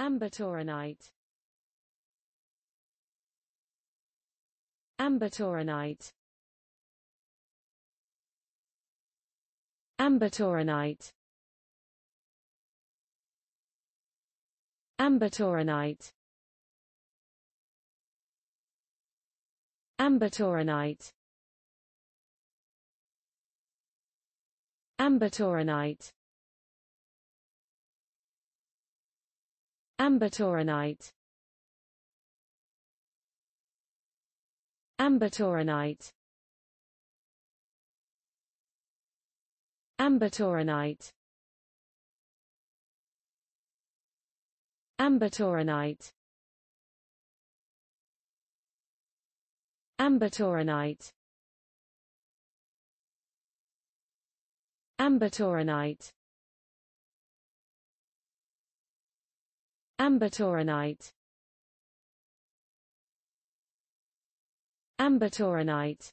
Ambitorinite Ambitorinite Ambitorinite Ambitorinite Ambitorinite Ambitorinite Ambatoronite. Ambatoronite. Ambatoronite. Ambatoronite. Ambatoronite. Ambatoronite. Ambitorinite Ambitorinite